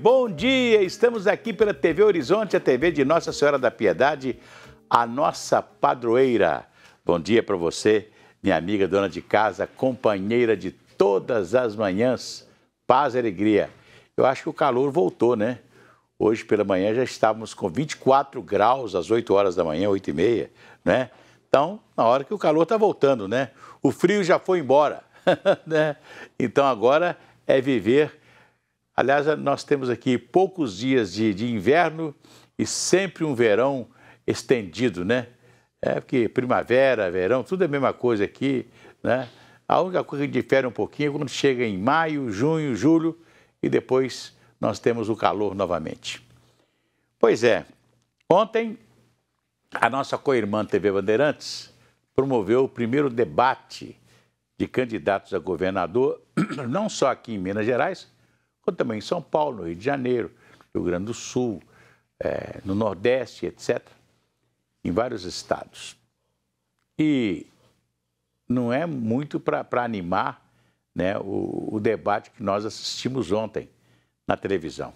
Bom dia! Estamos aqui pela TV Horizonte, a TV de Nossa Senhora da Piedade, a nossa padroeira. Bom dia para você, minha amiga, dona de casa, companheira de todas as manhãs. Paz e alegria. Eu acho que o calor voltou, né? Hoje pela manhã já estávamos com 24 graus às 8 horas da manhã, 8 e meia, né? Então, na hora que o calor está voltando, né? O frio já foi embora, né? Então agora é viver Aliás, nós temos aqui poucos dias de, de inverno e sempre um verão estendido, né? É porque primavera, verão, tudo é a mesma coisa aqui, né? A única coisa que difere um pouquinho é quando chega em maio, junho, julho e depois nós temos o calor novamente. Pois é, ontem a nossa co-irmã TV Bandeirantes promoveu o primeiro debate de candidatos a governador, não só aqui em Minas Gerais, como também em São Paulo, no Rio de Janeiro, Rio Grande do Sul, é, no Nordeste, etc., em vários estados. E não é muito para animar né, o, o debate que nós assistimos ontem na televisão.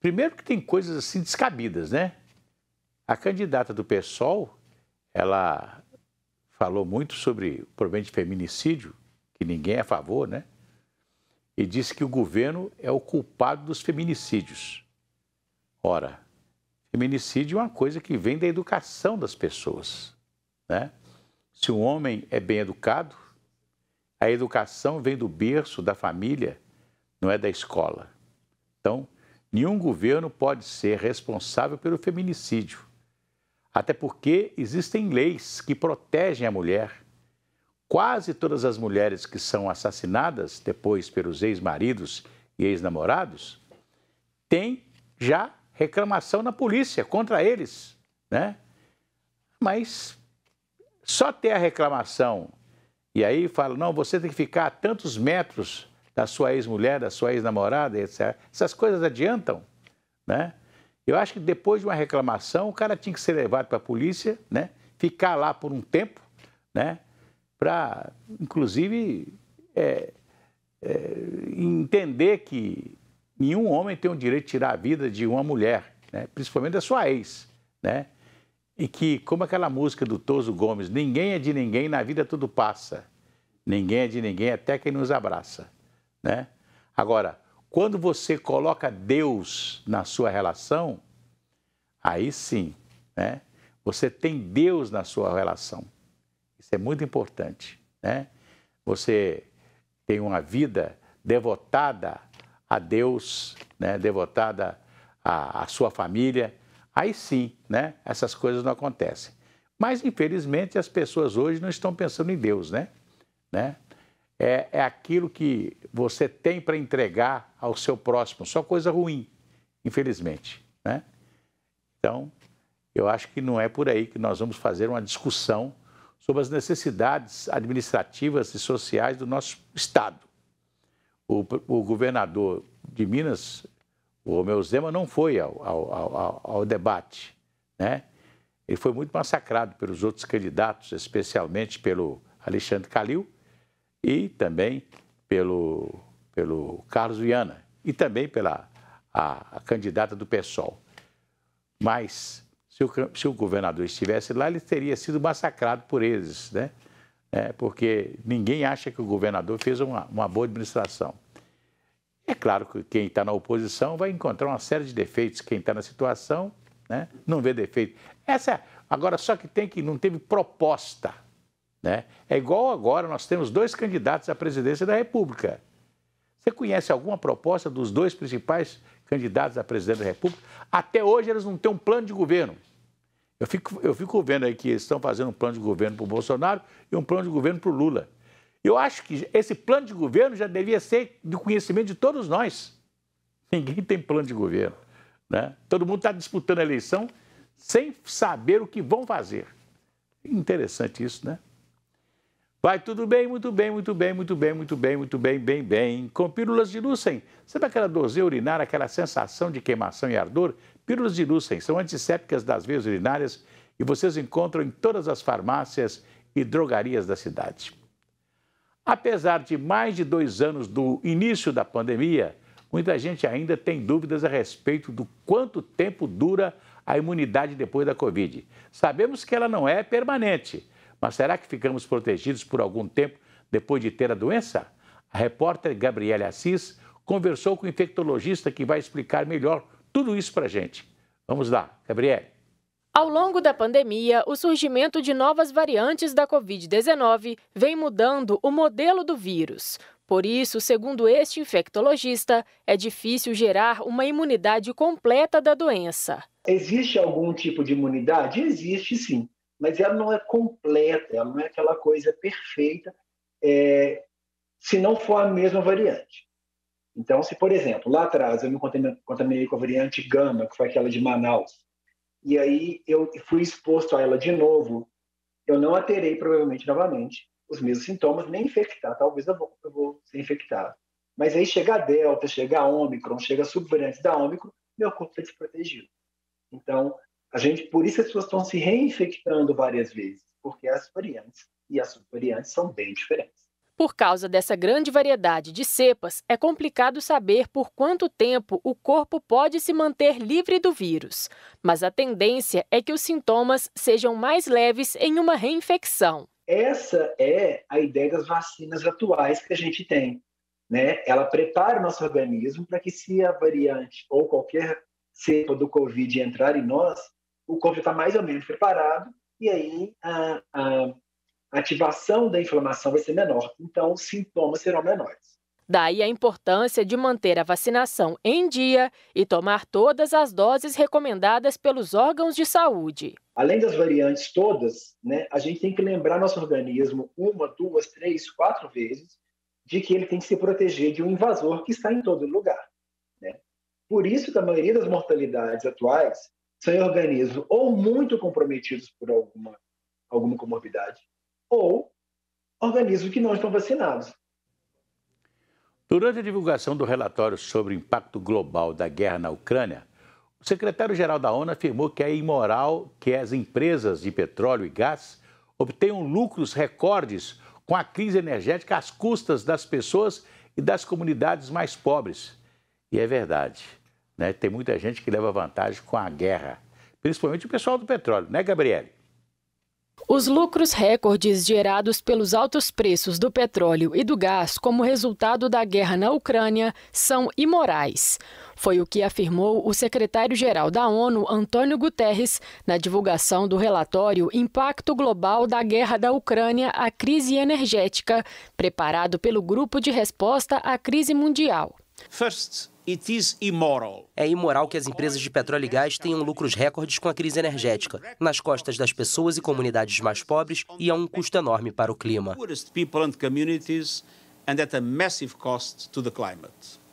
Primeiro que tem coisas assim descabidas, né? A candidata do PSOL, ela falou muito sobre o problema de feminicídio, que ninguém é a favor, né? e disse que o governo é o culpado dos feminicídios. Ora, feminicídio é uma coisa que vem da educação das pessoas. Né? Se um homem é bem educado, a educação vem do berço da família, não é da escola. Então, nenhum governo pode ser responsável pelo feminicídio. Até porque existem leis que protegem a mulher Quase todas as mulheres que são assassinadas depois pelos ex-maridos e ex-namorados têm já reclamação na polícia contra eles, né? Mas só ter a reclamação e aí fala, não, você tem que ficar a tantos metros da sua ex-mulher, da sua ex-namorada, etc. Essas coisas adiantam, né? Eu acho que depois de uma reclamação, o cara tinha que ser levado para a polícia, né? Ficar lá por um tempo, né? para, inclusive, é, é, entender que nenhum homem tem o direito de tirar a vida de uma mulher, né? principalmente da sua ex. Né? E que, como aquela música do Toso Gomes, ninguém é de ninguém, na vida tudo passa. Ninguém é de ninguém até quem nos abraça. Né? Agora, quando você coloca Deus na sua relação, aí sim, né? Você tem Deus na sua relação é muito importante, né? Você tem uma vida devotada a Deus, né? Devotada à, à sua família. Aí sim, né? Essas coisas não acontecem. Mas infelizmente as pessoas hoje não estão pensando em Deus, né? né? É, é aquilo que você tem para entregar ao seu próximo, só coisa ruim, infelizmente, né? Então, eu acho que não é por aí que nós vamos fazer uma discussão sobre as necessidades administrativas e sociais do nosso Estado. O, o governador de Minas, o Romeu Zema, não foi ao, ao, ao, ao debate. Né? Ele foi muito massacrado pelos outros candidatos, especialmente pelo Alexandre Calil e também pelo, pelo Carlos Viana e também pela a, a candidata do PSOL. Mas se o, se o governador estivesse lá, ele teria sido massacrado por eles, né? É, porque ninguém acha que o governador fez uma, uma boa administração. É claro que quem está na oposição vai encontrar uma série de defeitos. Quem está na situação né, não vê defeito. Essa é, agora só que tem que não teve proposta, né? É igual agora nós temos dois candidatos à presidência da República. Você conhece alguma proposta dos dois principais candidatos a presidente da República? Até hoje eles não têm um plano de governo. Eu fico, eu fico vendo aí que eles estão fazendo um plano de governo para o Bolsonaro e um plano de governo para o Lula. Eu acho que esse plano de governo já devia ser do conhecimento de todos nós. Ninguém tem plano de governo. Né? Todo mundo está disputando a eleição sem saber o que vão fazer. Interessante isso, né? Vai tudo bem, muito bem, muito bem, muito bem, muito bem, muito bem, bem, bem. Com pílulas de Lucem. Sabe aquela dorzinha urinária, aquela sensação de queimação e ardor? Pílulas de Lucem são antissépticas das veias urinárias e vocês encontram em todas as farmácias e drogarias da cidade. Apesar de mais de dois anos do início da pandemia, muita gente ainda tem dúvidas a respeito do quanto tempo dura a imunidade depois da Covid. Sabemos que ela não é permanente mas será que ficamos protegidos por algum tempo depois de ter a doença? A repórter Gabriela Assis conversou com o infectologista que vai explicar melhor tudo isso para a gente. Vamos lá, Gabriela. Ao longo da pandemia, o surgimento de novas variantes da Covid-19 vem mudando o modelo do vírus. Por isso, segundo este infectologista, é difícil gerar uma imunidade completa da doença. Existe algum tipo de imunidade? Existe sim mas ela não é completa, ela não é aquela coisa perfeita, é, se não for a mesma variante. Então, se, por exemplo, lá atrás eu me contaminei com a variante gama, que foi aquela de Manaus, e aí eu fui exposto a ela de novo, eu não aterei provavelmente novamente os mesmos sintomas, nem infectar, talvez eu vou, eu vou ser infectado. Mas aí chega a Delta, chega a Ômicron, chega a subvariante da Ômicron, meu corpo está desprotegido. Então, a gente, por isso as pessoas estão se reinfectando várias vezes, porque as variantes e as subvariantes são bem diferentes. Por causa dessa grande variedade de cepas, é complicado saber por quanto tempo o corpo pode se manter livre do vírus. Mas a tendência é que os sintomas sejam mais leves em uma reinfecção. Essa é a ideia das vacinas atuais que a gente tem. Né? Ela prepara o nosso organismo para que, se a variante ou qualquer cepa do Covid entrar em nós, o corpo está mais ou menos preparado e aí a, a ativação da inflamação vai ser menor. Então, os sintomas serão menores. Daí a importância de manter a vacinação em dia e tomar todas as doses recomendadas pelos órgãos de saúde. Além das variantes todas, né, a gente tem que lembrar nosso organismo uma, duas, três, quatro vezes de que ele tem que se proteger de um invasor que está em todo lugar. Né? Por isso que a maioria das mortalidades atuais sem organismo ou muito comprometidos por alguma, alguma comorbidade, ou organismos que não estão vacinados. Durante a divulgação do relatório sobre o impacto global da guerra na Ucrânia, o secretário-geral da ONU afirmou que é imoral que as empresas de petróleo e gás obtenham lucros recordes com a crise energética às custas das pessoas e das comunidades mais pobres. E é verdade. Né? Tem muita gente que leva vantagem com a guerra, principalmente o pessoal do petróleo, né, Gabriele? Os lucros recordes gerados pelos altos preços do petróleo e do gás como resultado da guerra na Ucrânia são imorais. Foi o que afirmou o secretário-geral da ONU, Antônio Guterres, na divulgação do relatório Impacto Global da Guerra da Ucrânia à Crise Energética, preparado pelo Grupo de Resposta à Crise Mundial. First, It is immoral. É imoral que as empresas de petróleo e gás tenham lucros recordes com a crise energética, nas costas das pessoas e comunidades mais pobres e a um custo enorme para o clima.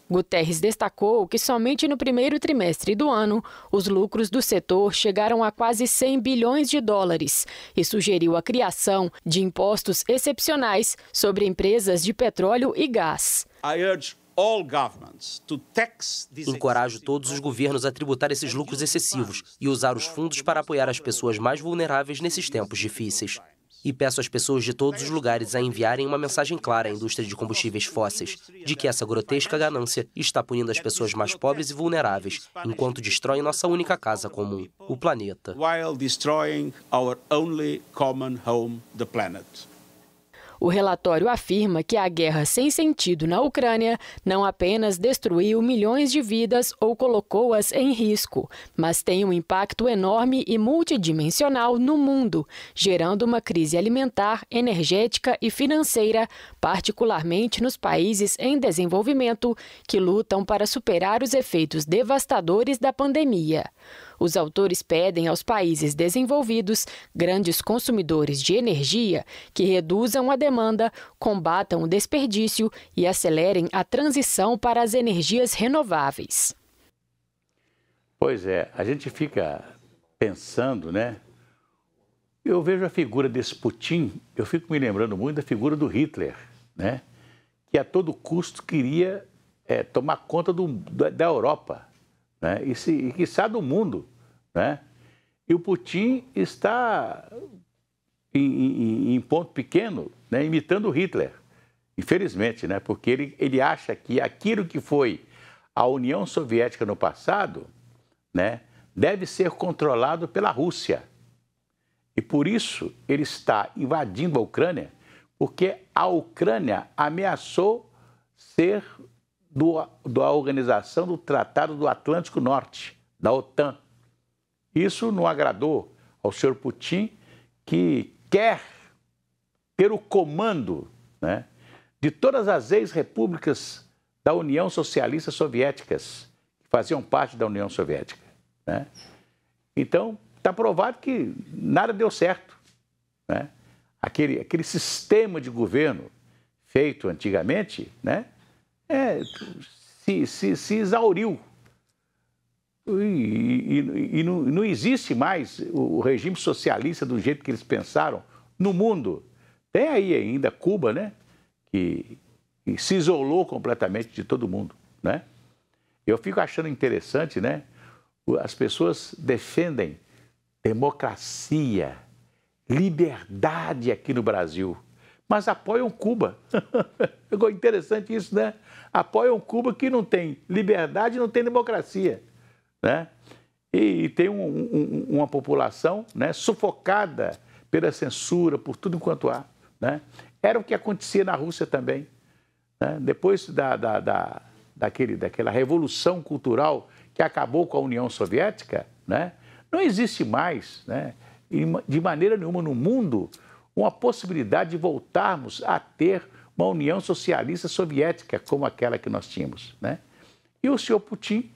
Guterres destacou que somente no primeiro trimestre do ano, os lucros do setor chegaram a quase 100 bilhões de dólares e sugeriu a criação de impostos excepcionais sobre empresas de petróleo e gás. I urge Encorajo todos os governos a tributar esses lucros excessivos e usar os fundos para apoiar as pessoas mais vulneráveis nesses tempos difíceis. E peço às pessoas de todos os lugares a enviarem uma mensagem clara à indústria de combustíveis fósseis, de que essa grotesca ganância está punindo as pessoas mais pobres e vulneráveis, enquanto destrói nossa única casa comum, o planeta. O relatório afirma que a guerra sem sentido na Ucrânia não apenas destruiu milhões de vidas ou colocou-as em risco, mas tem um impacto enorme e multidimensional no mundo, gerando uma crise alimentar, energética e financeira, particularmente nos países em desenvolvimento que lutam para superar os efeitos devastadores da pandemia. Os autores pedem aos países desenvolvidos, grandes consumidores de energia, que reduzam a demanda, combatam o desperdício e acelerem a transição para as energias renováveis. Pois é, a gente fica pensando, né? Eu vejo a figura desse Putin, eu fico me lembrando muito da figura do Hitler, né? Que a todo custo queria é, tomar conta do, da, da Europa né? e, se, e do mundo. Né? E o Putin está em, em, em ponto pequeno, né? imitando Hitler, infelizmente, né? porque ele, ele acha que aquilo que foi a União Soviética no passado né? deve ser controlado pela Rússia. E por isso ele está invadindo a Ucrânia, porque a Ucrânia ameaçou ser do, da organização do Tratado do Atlântico Norte, da OTAN. Isso não agradou ao senhor Putin, que quer ter o comando né, de todas as ex-repúblicas da União Socialista Soviéticas, que faziam parte da União Soviética. Né? Então, está provado que nada deu certo. Né? Aquele, aquele sistema de governo feito antigamente, né? é, se, se, se exauriu. E, e, e não, não existe mais o regime socialista do jeito que eles pensaram no mundo. Tem aí ainda Cuba, né? Que, que se isolou completamente de todo mundo, né? Eu fico achando interessante, né? As pessoas defendem democracia, liberdade aqui no Brasil mas apoiam Cuba. Ficou interessante isso, né? Apoiam Cuba que não tem liberdade, não tem democracia, né? E, e tem um, um, uma população né, sufocada pela censura, por tudo enquanto há, né? Era o que acontecia na Rússia também. Né? Depois da, da, da, daquele, daquela revolução cultural que acabou com a União Soviética, né? não existe mais, né? de maneira nenhuma no mundo, com a possibilidade de voltarmos a ter uma União Socialista Soviética como aquela que nós tínhamos. Né? E o senhor Putin,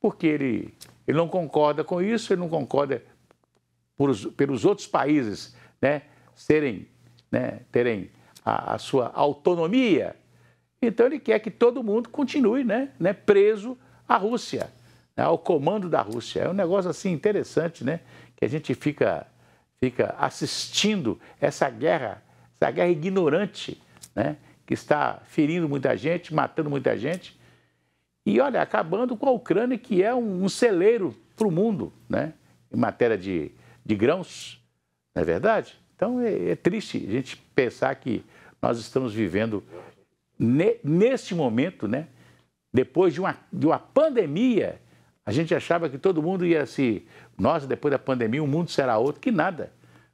porque ele, ele não concorda com isso, ele não concorda por, pelos outros países né, serem, né, terem a, a, sua autonomia, então ele quer que todo mundo continue né, né, preso à Rússia, né, ao comando da Rússia. É um negócio assim interessante, né? Que a gente fica fica assistindo essa guerra, essa guerra ignorante, né? que está ferindo muita gente, matando muita gente, e olha, acabando com a Ucrânia, que é um, celeiro para o mundo, né? em matéria de, de grãos, não é verdade? Então é, é triste a gente pensar que nós estamos vivendo ne, neste momento, né? depois de uma, de uma pandemia a gente achava que todo mundo ia se. Nossa, depois da pandemia, o mundo será outro. Que nada.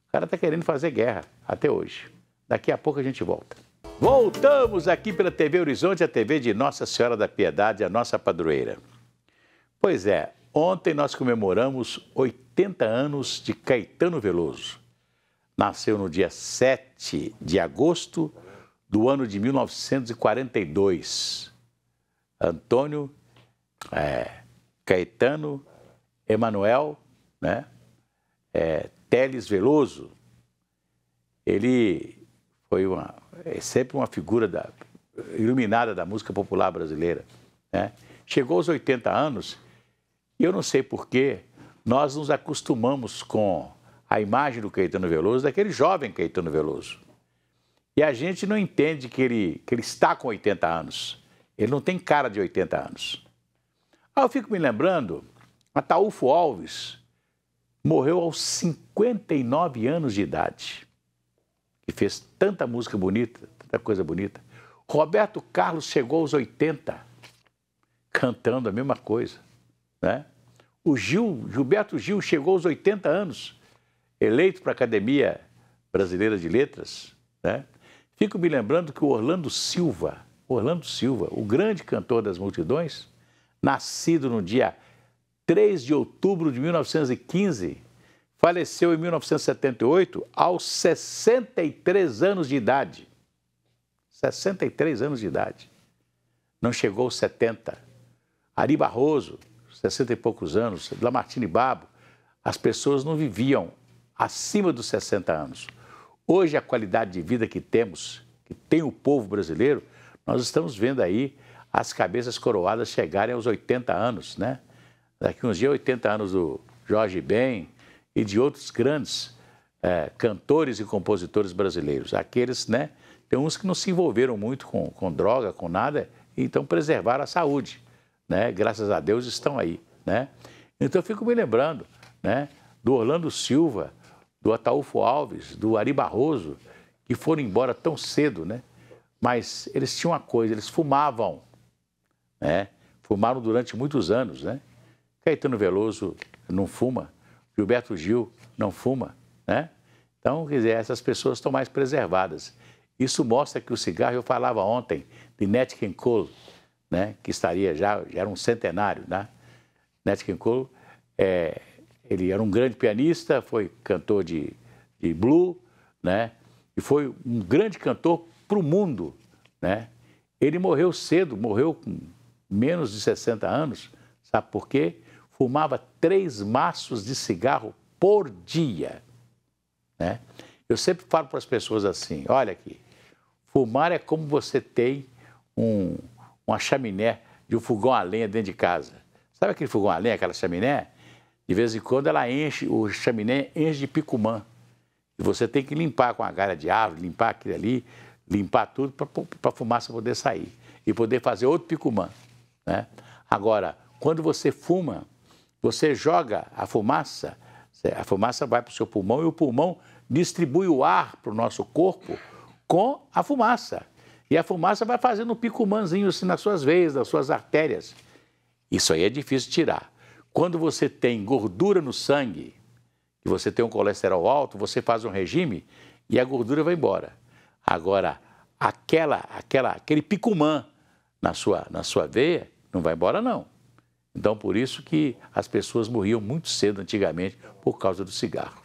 O cara está querendo fazer guerra até hoje. Daqui a pouco a gente volta. Voltamos aqui pela TV Horizonte, a TV de Nossa Senhora da Piedade, a nossa padroeira. Pois é, ontem nós comemoramos 80 anos de Caetano Veloso. Nasceu no dia 7 de agosto do ano de 1942. Antônio. É, Caetano, Emanuel, né? É, Teles Veloso, ele foi uma, é sempre uma figura da, iluminada da música popular brasileira. Né? Chegou aos 80 anos e eu não sei porquê, nós nos acostumamos com a imagem do Caetano Veloso, daquele jovem Caetano Veloso. E a gente não entende que ele, que ele está com 80 anos. Ele não tem cara de 80 anos. Ah, eu fico me lembrando, Ataúfo Alves morreu aos 59 anos de idade e fez tanta música bonita, tanta coisa bonita. Roberto Carlos chegou aos 80 cantando a mesma coisa, né? O Gil, Gilberto Gil chegou aos 80 anos, eleito para a Academia Brasileira de Letras, né? Fico me lembrando que o Orlando Silva, Orlando Silva, o grande cantor das multidões, nascido no dia 3 de outubro de 1915, faleceu em 1978 aos 63 anos de idade. 63 anos de idade. Não chegou aos 70. Ari Barroso, 60 e poucos anos, Lamartine Babo, as pessoas não viviam acima dos 60 anos. Hoje, a qualidade de vida que temos, que tem o povo brasileiro, nós estamos vendo aí as cabeças coroadas chegarem aos 80 anos, né? Daqui uns dias, 80 anos do Jorge Ben e de outros grandes é, cantores e compositores brasileiros. Aqueles, né? Tem uns que não se envolveram muito com, com droga, com nada, e então preservaram a saúde, né? Graças a Deus estão aí, né? Então eu fico me lembrando, né? Do Orlando Silva, do Ataúfo Alves, do Ari Barroso, que foram embora tão cedo, né? Mas eles tinham uma coisa, eles fumavam né? Fumaram durante muitos anos, né? Caetano Veloso não fuma, Gilberto Gil não fuma, né? Então, quer dizer, essas pessoas estão mais preservadas. Isso mostra que o cigarro, eu falava ontem de Nat King Cole, né? Que estaria já, já era um centenário, né? Nat King Cole, é, ele era um grande pianista, foi cantor de, de blue, né? E foi um grande cantor para o mundo, né? Ele morreu cedo, morreu com menos de 60 anos, sabe por quê? Fumava três maços de cigarro por dia. Né? Eu sempre falo para as pessoas assim: olha aqui, fumar é como você tem um, uma chaminé de um fogão a lenha dentro de casa. Sabe aquele fogão a lenha, aquela chaminé? De vez em quando ela enche, o chaminé enche de picumã. E você tem que limpar com a galha de árvore, limpar aquilo ali, limpar tudo para a fumaça poder sair e poder fazer outro picumã. Né? Agora, quando você fuma, você joga a fumaça, a fumaça vai para o seu pulmão e o pulmão distribui o ar para o nosso corpo com a fumaça. E a fumaça vai fazendo um picumanzinho assim nas suas veias, nas suas artérias. Isso aí é difícil tirar. Quando você tem gordura no sangue, e você tem um colesterol alto, você faz um regime e a gordura vai embora. Agora, aquela, aquela, aquele picumã na sua, na sua veia, não vai embora, não. Então, por isso que as pessoas morriam muito cedo antigamente por causa do cigarro.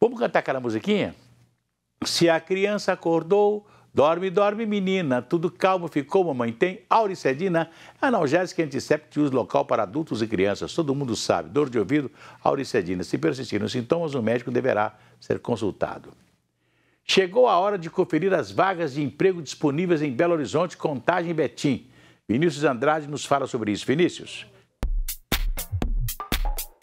Vamos cantar aquela musiquinha? Se a criança acordou, dorme, dorme, menina, tudo calmo ficou, mamãe tem auricedina, analgésica e uso local para adultos e crianças. Todo mundo sabe, dor de ouvido, auricedina. Se persistirem os sintomas, o médico deverá ser consultado. Chegou a hora de conferir as vagas de emprego disponíveis em Belo Horizonte, Contagem e Betim. Vinícius Andrade nos fala sobre isso. Vinícius.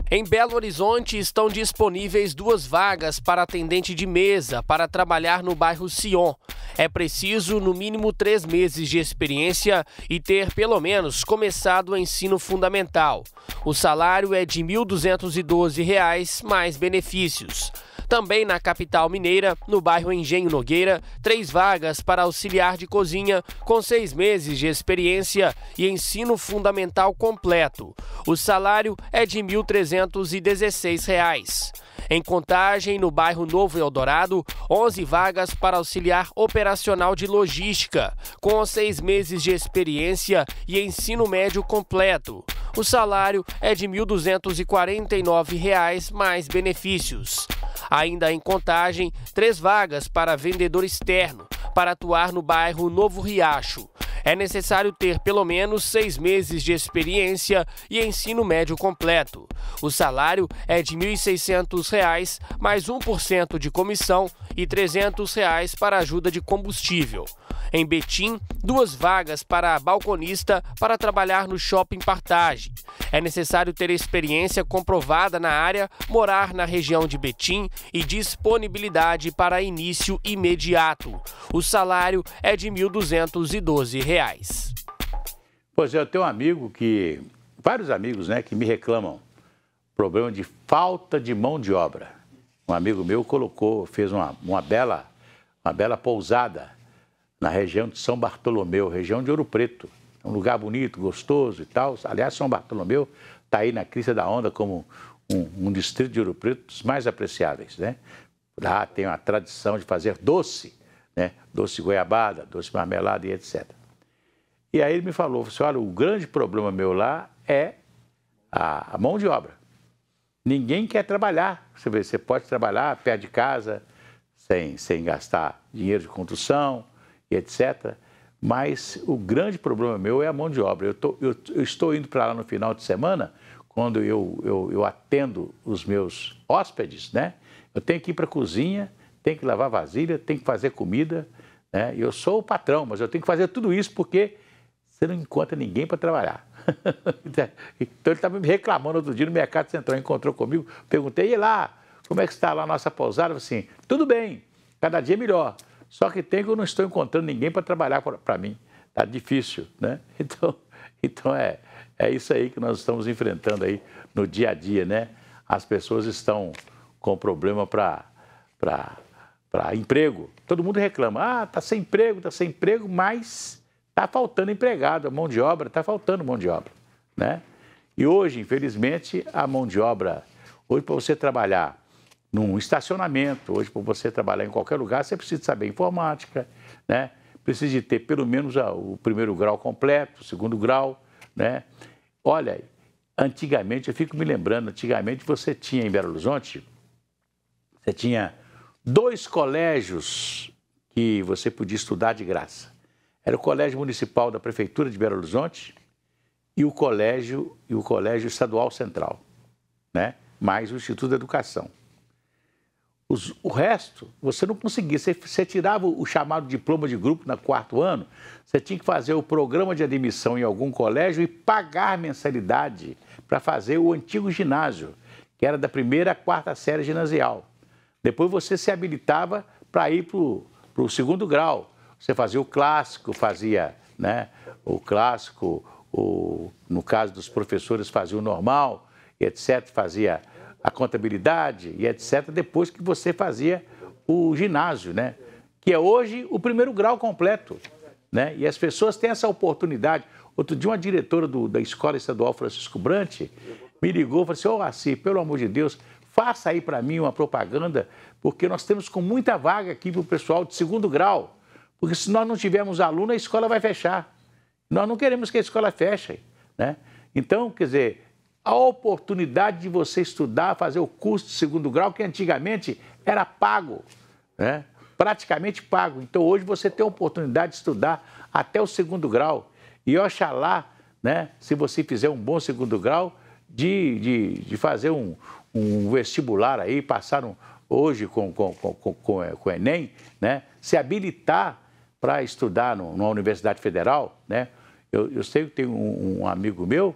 Em Belo Horizonte estão disponíveis duas vagas para atendente de mesa para trabalhar no bairro Sion. É preciso, no mínimo, três meses de experiência e ter, pelo menos, começado o ensino fundamental. O salário é de R$ 1.212, mais benefícios. Também na capital mineira, no bairro Engenho Nogueira, três vagas para auxiliar de cozinha com seis meses de experiência e ensino fundamental completo. O salário é de R$ 1.316. Em Contagem, no bairro Novo Eldorado, 11 vagas para auxiliar operacional de logística, com seis meses de experiência e ensino médio completo. O salário é de R$ 1.249 mais benefícios. Ainda em contagem, três vagas para vendedor externo para atuar no bairro Novo Riacho é necessário ter pelo menos seis meses de experiência e ensino médio completo. O salário é de R$ 1.600, mais 1% de comissão e R$ 300 reais para ajuda de combustível. Em Betim, duas vagas para balconista para trabalhar no shopping Partage. É necessário ter experiência comprovada na área, morar na região de Betim e disponibilidade para início imediato. O salário é de R$ 1.212 reais. Pois é, eu tenho um amigo que. Vários amigos, né, que me reclamam. Problema de falta de mão de obra. Um amigo meu colocou, fez uma, uma bela uma bela pousada na região de São Bartolomeu, região de Ouro Preto. Um lugar bonito, gostoso e tal. Aliás, São Bartolomeu está aí na crista da onda como um, um, distrito de Ouro Preto dos mais apreciáveis, né? Lá tem uma tradição de fazer doce, né? Doce goiabada, doce marmelada e etc. E aí ele me falou, assim, olha, o grande problema meu lá é a mão de obra. Ninguém quer trabalhar. Você vê, você pode trabalhar perto de casa, sem, sem gastar dinheiro de construção e etc. Mas o grande problema meu é a mão de obra. Eu, tô, eu, eu estou indo para lá no final de semana, quando eu, eu, eu atendo os meus hóspedes, né? Eu tenho que ir para a cozinha, tenho que lavar vasilha, tenho que fazer comida, né? Eu sou o patrão, mas eu tenho que fazer tudo isso porque você não encontra ninguém para trabalhar. então ele estava me reclamando outro dia no Mercado Central, encontrou comigo, perguntei, e lá, como é que está lá a nossa pousada? Eu falei assim, tudo bem, cada dia é melhor, só que tem que eu não estou encontrando ninguém para trabalhar para mim, está difícil, né? Então, então é, é isso aí que nós estamos enfrentando aí no dia a dia, né? As pessoas estão com problema para emprego, todo mundo reclama, ah, está sem emprego, está sem emprego, mas Está faltando empregado, mão de obra, está faltando mão de obra. Né? E hoje, infelizmente, a mão de obra, hoje para você trabalhar num estacionamento, hoje para você trabalhar em qualquer lugar, você precisa saber informática, né? precisa de ter pelo menos o primeiro grau completo, o segundo grau. Né? Olha, antigamente, eu fico me lembrando, antigamente você tinha em Belo Horizonte, você tinha dois colégios que você podia estudar de graça. Era o Colégio Municipal da Prefeitura de Belo Horizonte e o Colégio e o Colégio Estadual Central, né? Mais o Instituto de Educação. Os, o resto, você não conseguia. Você, você, tirava o chamado diploma de grupo no quarto ano, você tinha que fazer o programa de admissão em algum colégio e pagar mensalidade para fazer o antigo ginásio, que era da primeira à quarta série ginasial. Depois você se habilitava para ir para o segundo grau, você fazia o clássico, fazia né, o clássico, o, no caso dos professores, fazia o normal, e etc., fazia a contabilidade e etc., depois que você fazia o ginásio, né? que é hoje o primeiro grau completo. Né? E as pessoas têm essa oportunidade. Outro dia, uma diretora do, da Escola Estadual Francisco Brante me ligou e falou assim: Ô, oh, pelo amor de Deus, faça aí para mim uma propaganda, porque nós temos com muita vaga aqui para o pessoal de segundo grau. Porque se nós não tivermos aluno, a escola vai fechar. Nós não queremos que a escola feche. Né? Então, quer dizer, a oportunidade de você estudar, fazer o curso de segundo grau, que antigamente era pago, né? praticamente pago. Então, hoje você tem a oportunidade de estudar até o segundo grau. E oxalá, né, se você fizer um bom segundo grau, de, de, de fazer um, um vestibular aí, passar um, hoje com, com, com, com, com o Enem, né, se habilitar para estudar no, numa universidade federal, né? Eu, eu sei que tem um, um, amigo meu,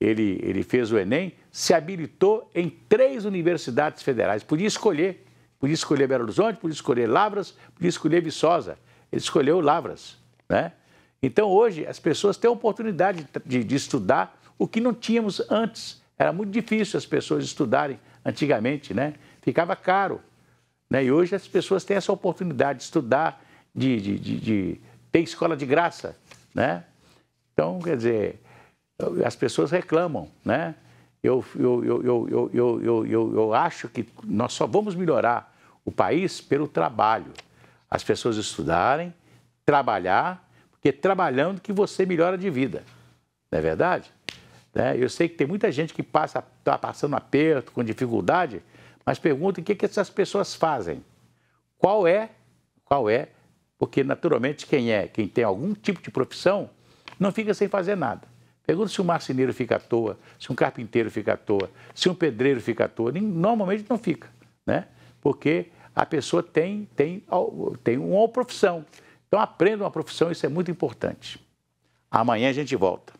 ele, ele fez o Enem, se habilitou em três universidades federais, podia escolher, podia escolher Belo Horizonte, podia escolher Lavras, podia escolher Viçosa, ele escolheu Lavras, né? Então hoje as pessoas têm a oportunidade de, de estudar o que não tínhamos antes. Era muito difícil as pessoas estudarem antigamente, né? Ficava caro. Né? E hoje as pessoas têm essa oportunidade de estudar, de, de, de, de ter escola de graça, né? Então, quer dizer, as pessoas reclamam, né? Eu, eu, eu, eu, eu, eu, eu, eu, acho que nós só vamos melhorar o país pelo trabalho. As pessoas estudarem, trabalhar, porque trabalhando que você melhora de vida, não é verdade? Né? Eu sei que tem muita gente que passa está passando aperto, com dificuldade, mas pergunta o que, que essas pessoas fazem. Qual é, qual é porque, naturalmente, quem é, quem tem algum tipo de profissão, não fica sem fazer nada. Pergunta se um marceneiro fica à toa, se um carpinteiro fica à toa, se um pedreiro fica à toa. Normalmente não fica, né? Porque a pessoa tem, tem, tem uma profissão. Então aprenda uma profissão, isso é muito importante. Amanhã a gente volta.